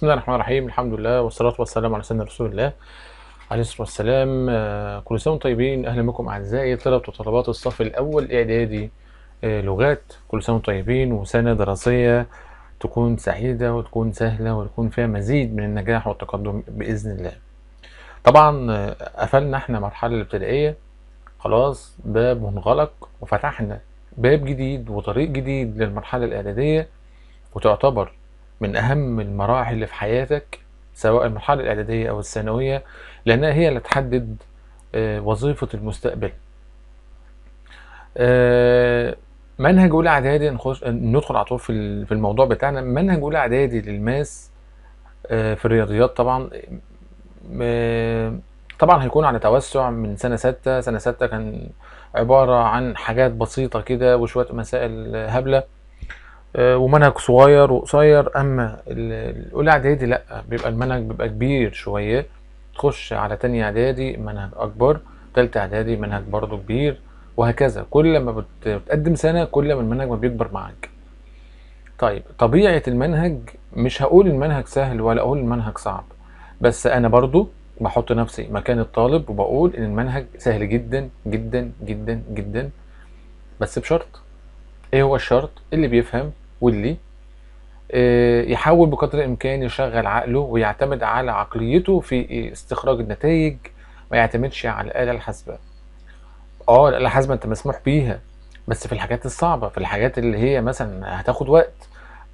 بسم الله الرحمن الرحيم الحمد لله والصلاة والسلام على سيدنا رسول الله عليه الصلاة والسلام آه، كل سنة وانتم طيبين أهلا بكم أعزائي طلبة وطلبات الصف الأول إعدادي آه، لغات كل سنة وانتم طيبين وسنة دراسية تكون سعيدة وتكون سهلة وتكون فيها مزيد من النجاح والتقدم بإذن الله طبعا آه، قفلنا احنا المرحلة الابتدائية خلاص باب منغلق وفتحنا باب جديد وطريق جديد للمرحلة الإعدادية وتعتبر من أهم المراحل اللي في حياتك سواء المرحلة الإعدادية أو الثانوية لأنها هي اللي تحدد آه، وظيفة المستقبل آه، منهج أولى إعدادي نخش ندخل على طول في في الموضوع بتاعنا منهج أولى إعدادي للماس آه، في الرياضيات طبعا طبعا هيكون على توسع من سنة ستة سنة ستة كان عبارة عن حاجات بسيطة كده وشوية مسائل هبلة آه، ومنهج صغير وقصير اما الاولى اعدادي لا بيبقى المنهج بيبقى كبير شويه تخش على تانية اعدادي منهج اكبر تالتة اعدادي منهج برضو كبير وهكذا كل ما بتقدم سنه كل ما المنهج ما بيكبر معاك طيب طبيعه المنهج مش هقول المنهج سهل ولا اقول المنهج صعب بس انا برضو بحط نفسي مكان الطالب وبقول ان المنهج سهل جدا جدا جدا جدا بس بشرط ايه هو الشرط اللي بيفهم واللي آه، يحاول بقدر الامكان يشغل عقله ويعتمد على عقليته في استخراج النتائج ما يعتمدش على الاله الحاسبه اه الاله الحاسبه انت مسموح بيها بس في الحاجات الصعبه في الحاجات اللي هي مثلا هتاخد وقت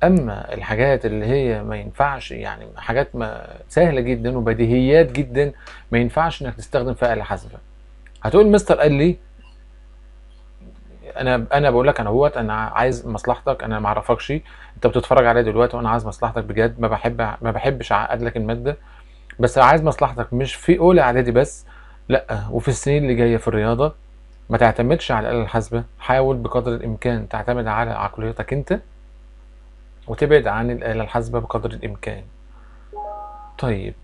اما الحاجات اللي هي ما ينفعش يعني حاجات ما سهله جدا وبديهيات جدا ما ينفعش انك تستخدم فيها اله حاسبه هتقول مستر قال لي انا انا بقول لك انا اهوت انا عايز مصلحتك انا ما اعرفكش انت بتتفرج عليا دلوقتي وانا عايز مصلحتك بجد ما بحب ما بحبش اعقد لك الماده بس عايز مصلحتك مش في اولى اعدادي بس لا وفي السنين اللي جايه في الرياضه ما تعتمدش على الاله الحاسبه حاول بقدر الامكان تعتمد على عقليتك انت وتبعد عن الاله الحاسبه بقدر الامكان طيب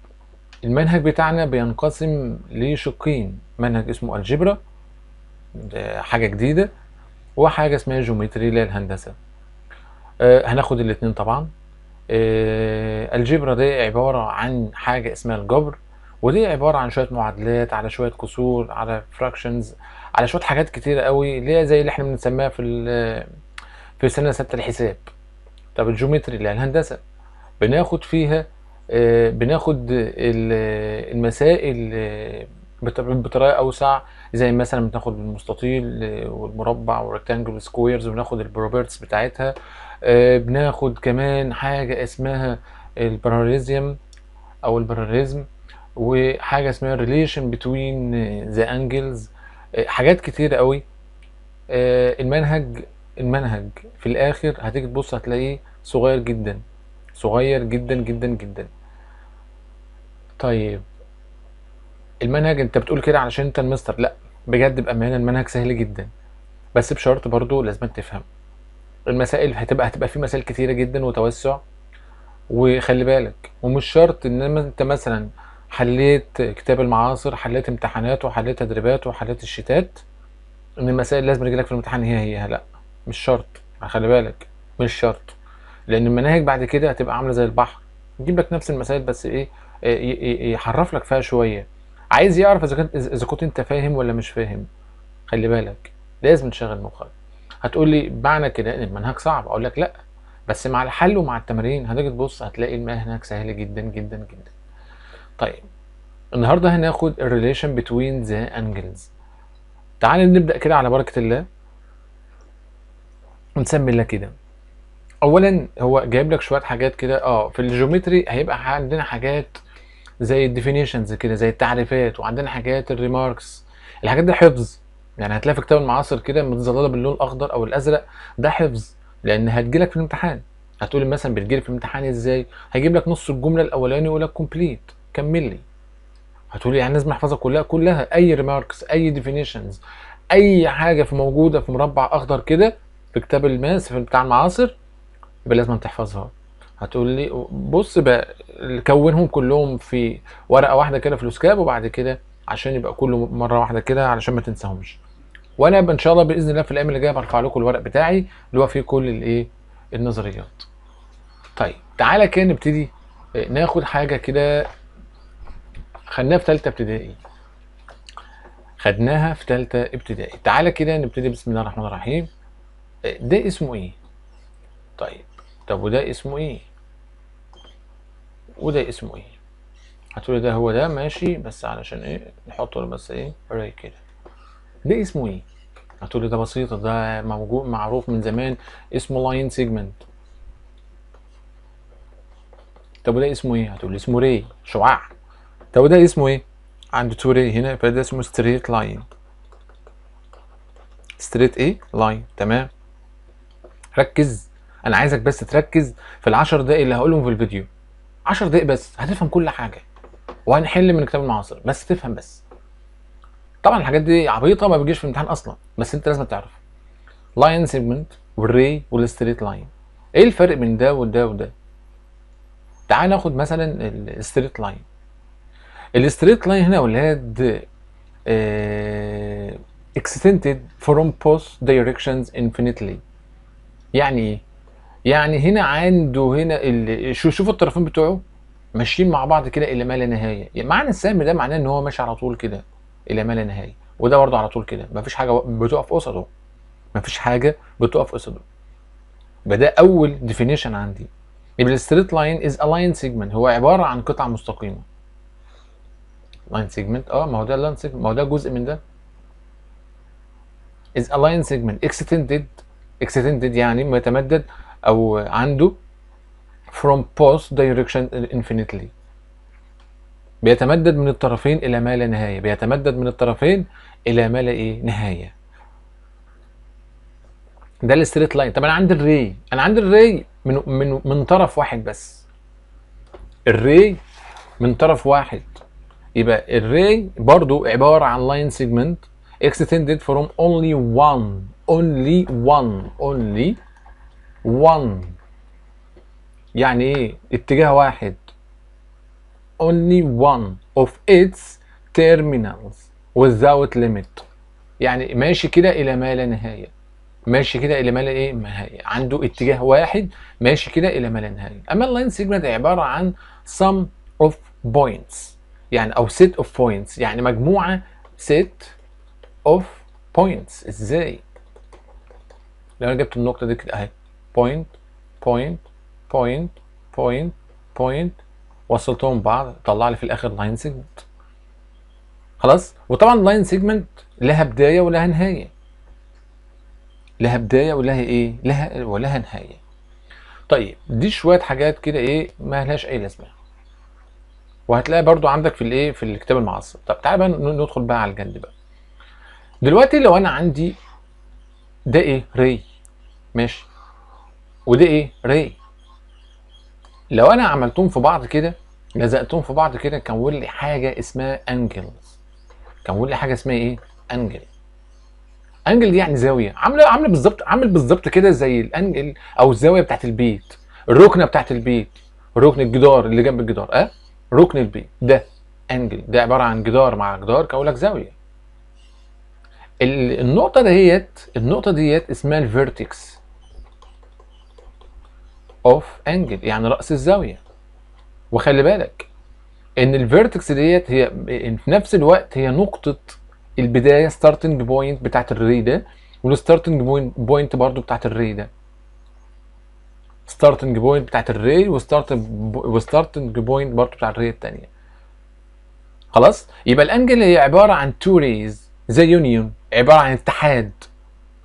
المنهج بتاعنا بينقسم لشقين منهج اسمه الجبرا حاجه جديده وحاجه اسمها جيومتري اللي هي الهندسه آه هناخد الاثنين طبعا آه الجبرا دي عباره عن حاجه اسمها الجبر ودي عباره عن شويه معادلات على شويه كسور على فراكشنز على شويه حاجات كتيره قوي اللي هي زي اللي احنا بنسميها في في سنه سته الحساب طب الجيومتري اللي هي الهندسه بناخد فيها آه بناخد المسائل آه، بطريقه اوسع زي مثلا بناخد المستطيل والمربع والريكتانجل والسكويرز وناخد البروبرتس بتاعتها آه، بناخد كمان حاجه اسمها الباراليزم او الباراليزم وحاجه اسمها ريليشن بتوين ذا انجلز حاجات كتير قوي آه، المنهج المنهج في الاخر هتيجي تبص هتلاقيه صغير جدا صغير جدا جدا جدا طيب المنهج انت بتقول كده علشان انت المستر لا بجد بامانه المنهج سهل جدا بس بشرط برضو لازم تفهم المسائل هتبقى هتبقى في مسائل كتيره جدا وتوسع وخلي بالك ومش شرط ان انت مثلا حليت كتاب المعاصر حليت امتحانات وحليت تدريبات وحليت الشتات ان المسائل لازم تجيلك في الامتحان هي هي لا مش شرط خلي بالك مش شرط لان المناهج بعد كده هتبقى عامله زي البحر يجيب لك نفس المسائل بس ايه, إيه،, إيه،, إيه، يحرف لك فيها شويه عايز يعرف اذا كنت اذا كنت انت فاهم ولا مش فاهم خلي بالك لازم تشغل مخك هتقول لي معنى كده ان المنهج صعب اقول لك لا بس مع الحل ومع التمارين هتيجي تبص هتلاقي المنهج سهل جدا جدا جدا طيب النهارده هناخد الريليشن بتوين ذا انجلز تعال نبدا كده على بركه الله ونسمي الله كده اولا هو جايب لك شويه حاجات كده اه في الجيومتري هيبقى عندنا حاجات زي الديفينيشنز كده زي التعريفات وعندنا حاجات الريماركس الحاجات دي حفظ يعني هتلاقي في كتاب المعاصر كده متظلله باللون الاخضر او الازرق ده حفظ لان هتجيلك في الامتحان هتقول مثلا بتجيلي في الامتحان ازاي هيجيب لك نص الجمله الاولاني ويقول لك كومبليت كمل لي هتقول يعني لازم احفظها كلها كلها اي ريماركس اي ديفينيشنز اي حاجه في موجوده في مربع اخضر كده في كتاب الماس في بتاع المعاصر يبقى لازم تحفظها هتقول لي بص بقى كونهم كلهم في ورقه واحده كده في الاسكاب وبعد كده عشان يبقى كله مره واحده كده علشان ما تنساهمش وانا ان شاء الله باذن الله في الايام اللي جايه برفع لكم الورق بتاعي اللي هو فيه كل الايه النظريات طيب تعالى كده نبتدي آه، ناخد حاجه كده خدناها في ثالثه ابتدائي خدناها في ثالثه ابتدائي تعالى كده نبتدي بسم الله الرحمن الرحيم آه، ده اسمه ايه طيب طب وده اسمه ايه وده اسمه ايه هتقولي ده هو ده ماشي بس علشان ايه نحطه بس ايه راي كده ده اسمه ايه هتقولي ده بسيط ده موجود معروف من زمان اسمه لاين سيجمنت طب وده اسمه ايه هتقولي اسمه ري شعاع طب وده اسمه ايه عند تو ري هنا فده اسمه ستريت لاين ستريت ايه لاين تمام ركز انا عايزك بس تركز في العشر دقايق اللي هقولهم في الفيديو 10 دقايق بس هتفهم كل حاجه وهنحل من الكتاب المعاصر بس تفهم بس طبعا الحاجات دي عبيطه ما بتجيش في الامتحان اصلا بس انت لازم تعرف لاين سيجمنت والري والستريت لاين ايه الفرق بين ده وده وده تعال ناخد مثلا الستريت لاين الستريت لاين هنا ولاد اكستنتد فروم بوست دايركشنز انفينيتلي يعني ايه يعني هنا عنده هنا شو شوف الطرفين بتوعه ماشيين مع بعض كده الى ما لا نهايه يعني معنى السهم ده معناه ان هو ماشي على طول كده الى ما لا نهايه وده برضه على طول كده مفيش حاجه بتقف قصاده مفيش حاجه بتقف قصاده يبقى ده اول ديفينيشن عندي يبقى الستريت لاين از لاين سيجمنت هو عباره عن قطعه مستقيمه لاين سيجمنت اه ما هو ده لاين سيجمنت ما هو ده جزء من ده از لاين سيجمنت اكستندد اكستندد يعني متمدد او عنده from both direction infinitely بيتمدد من الطرفين الى ما لا نهايه بيتمدد من الطرفين الى ما لا ايه نهايه ده الستريت لاين طب انا عندي الري انا عندي الري من من من طرف واحد بس الري من طرف واحد يبقى الري برضو عباره عن لاين سيجمنت extended from only one only one only one يعني ايه اتجاه واحد only one of its terminals without limit يعني ماشي كده الى ما لا نهايه ماشي كده الى ما لا ايه نهايه عنده اتجاه واحد ماشي كده الى ما لا نهايه اما اللاين سيجمنت عباره عن sum of points يعني او set of points يعني مجموعه set of points ازاي لو انا جبت النقطه دي كده اهي بوينت بوينت بوينت بوينت بوينت وصلتهم ببعض طلع لي في الاخر لاين سيجمنت خلاص وطبعا لاين سيجمنت لها بدايه ولها نهايه لها بدايه ولها ايه لها ولها نهايه طيب دي شويه حاجات كده ايه ما لهاش اي لازمه وهتلاقي برضو عندك في الايه في الكتاب المعصب طب تعال بقى ندخل بقى على الجد بقى دلوقتي لو انا عندي ده ايه ري ماشي وده ايه ري لو انا عملتهم في بعض كده لزقتهم في بعض كده كان لي حاجه اسمها انجل كان لي حاجه اسمها ايه انجل انجل دي يعني زاويه عامله عامله بالظبط عامل بالظبط كده زي الانجل او الزاويه بتاعت البيت الركنه بتاعت البيت ركن الجدار اللي جنب الجدار اه ركن البيت ده انجل ده عباره عن جدار مع جدار كان لك زاويه النقطه ديت النقطه ديت اسمها الفيرتكس اوف انجل يعني راس الزاويه وخلي بالك ان الفيرتكس ديت هي في نفس الوقت هي نقطه البدايه ستارتنج بوينت بتاعت الري ده والستارتنج بوينت برضو بتاعت الري ده ستارتنج بوينت بتاعت الري وستارتنج بوينت برضو بتاعت الري الثانيه خلاص يبقى الانجل هي عباره عن تو ريز زي يونيون عباره عن اتحاد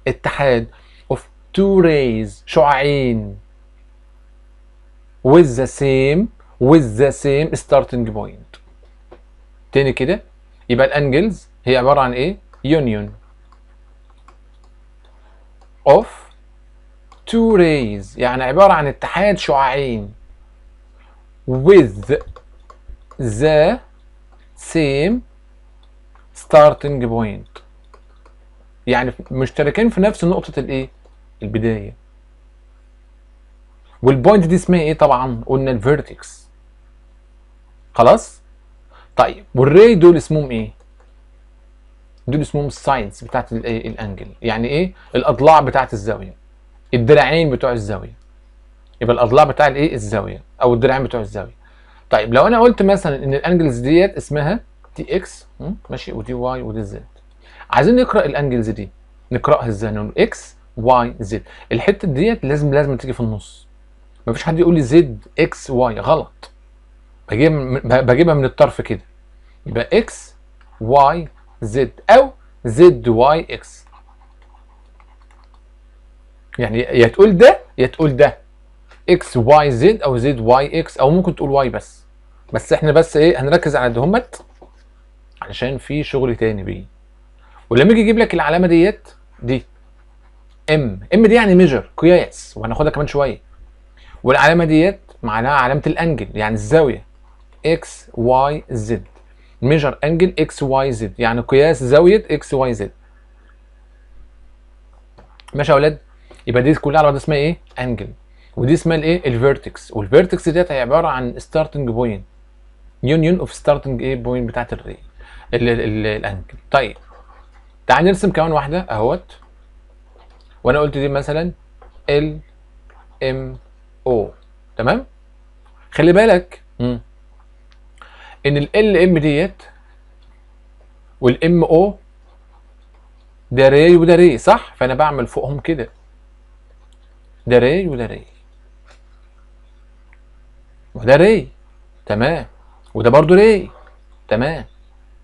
اتحاد اوف تو ريز شعاعين with the same with the same starting point تاني كده يبقى الانجلز هي عباره عن ايه union of two rays يعني عباره عن اتحاد شعاعين with the same starting point يعني مشتركين في نفس نقطه الايه البدايه والبوينت دي اسمها ايه طبعا قلنا الفيرتكس خلاص طيب والري دول اسمهم ايه دول اسمهم السايدز بتاعت الانجل يعني ايه الاضلاع بتاعت الزاويه الدراعين بتوع الزاويه يبقى الاضلاع بتاع الايه الزاويه او الدراعين بتوع الزاويه طيب لو انا قلت مثلا ان الانجلز ديت اسمها دي اكس ماشي ودي واي ودي زد عايزين نقرا الانجلز دي نقراها ازاي نقول اكس واي زد الحته ديت لازم لازم تيجي في النص مفيش حد يقول لي زد اكس واي غلط بجيب بجيبها من الطرف كده يبقى اكس واي زد او زد واي اكس يعني يا تقول ده يا تقول ده اكس واي زد او زد واي اكس او ممكن تقول واي بس بس احنا بس ايه هنركز على دهمت علشان في شغل تاني بيه ولما يجي يجيب لك العلامه ديت دي ام ام دي يعني ميجر قياس وهناخدها كمان شويه والعلامه ديت معناها علامه الانجل يعني الزاويه اكس واي زد ميجر انجل اكس واي زد يعني قياس زاويه اكس واي زد ماشي يا اولاد يبقى دي كلها على بعض اسمها ايه انجل ودي اسمها الايه الفيرتكس والفيرتكس ديت هي عباره عن ستارتنج بوينت يونيون اوف ستارتنج ايه بوينت بتاعت الري الانجل طيب تعال نرسم كمان واحده اهوت وانا قلت دي مثلا ال ام او تمام خلي بالك مم. ان ال ال ام ديت والام او ده ري وده ري صح فانا بعمل فوقهم كده ده ري وده ري وده ري تمام وده برضو ري تمام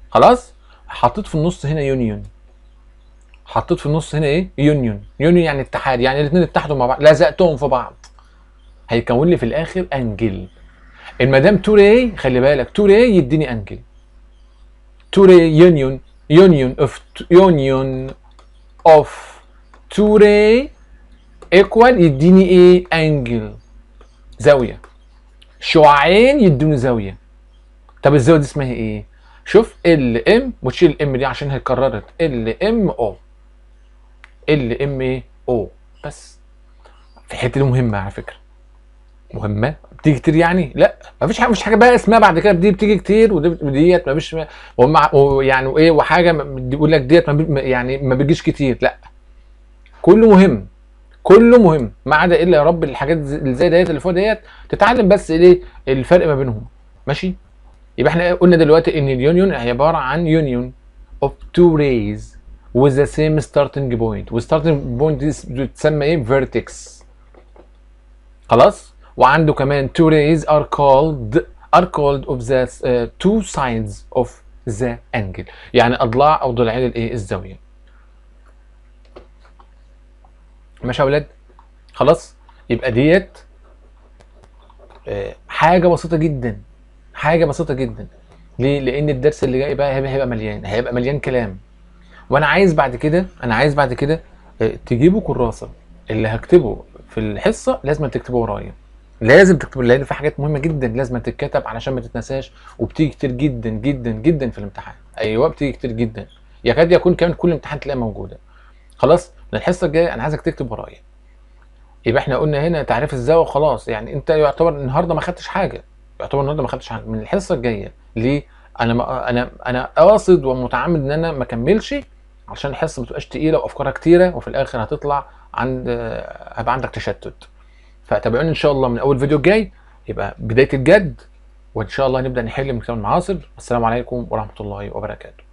خلاص حطيت في النص هنا يونيون حطيت في النص هنا ايه يونيون يونيون يعني اتحاد يعني الاثنين اتحدوا مع بعض لزقتهم في بعض هيكون لي في الاخر انجل المدام توري خلي بالك توري يديني انجل توري يونيون يونيون اوف يونيون اوف توري ايكوال يديني ايه انجل زاويه شعاعين يدوني زاويه طب الزاويه دي اسمها ايه شوف ال ام وتشيل الام دي عشان هي اتكررت ال ام او ال ام او بس في الحته دي مهمه على فكره مهمه بتيجي كتير يعني لا مفيش حاجه مفيش حاجه بقى اسمها بعد كده دي بتيجي كتير وديت مفيش وهم يعني وايه وحاجه بيقول لك ديت يعني ما بيجيش كتير لا كله مهم كله مهم ما عدا الا يا رب الحاجات اللي زي ديت اللي فوق ديت تتعلم بس ايه الفرق ما بينهم ماشي يبقى احنا قلنا دلوقتي ان اليونيون هي عباره عن يونيون اوف تو ريز وذ ذا سيم ستارتنج بوينت والستارتنج بوينت دي بتتسمى ايه فيرتكس خلاص وعنده كمان two rays are called are called of the uh, two sides of the angle يعني اضلاع او ضلعين الايه الزاويه ماشي يا اولاد خلاص يبقى ديت آه، حاجه بسيطه جدا حاجه بسيطه جدا ليه لان الدرس اللي جاي بقى هيبقى مليان هيبقى مليان كلام وانا عايز بعد كده انا عايز بعد كده آه، تجيبوا كراسه اللي هكتبه في الحصه لازم تكتبه ورايا لازم تكتب لان في حاجات مهمه جدا لازم تتكتب علشان ما تتنساش وبتيجي كتير جدا جدا جدا في الامتحان ايوه بتيجي كتير جدا يكاد يكون كمان كل امتحان تلاقيها موجوده خلاص من الحصه الجايه انا عايزك تكتب ورايا يبقى احنا قلنا هنا تعريف الزاويه خلاص يعني انت يعتبر النهارده ما خدتش حاجه يعتبر النهارده ما خدتش حاجه من الحصه الجايه ليه انا ما انا انا قاصد ومتعمد ان انا ما اكملش عشان الحصه ما تبقاش تقيله وافكارها كتيره وفي الاخر هتطلع عند هيبقى عندك تشتت فتابعونا ان شاء الله من اول فيديو الجاي يبقى بدايه الجد وان شاء الله نبدا نحل من كلام المعاصر والسلام عليكم ورحمه الله وبركاته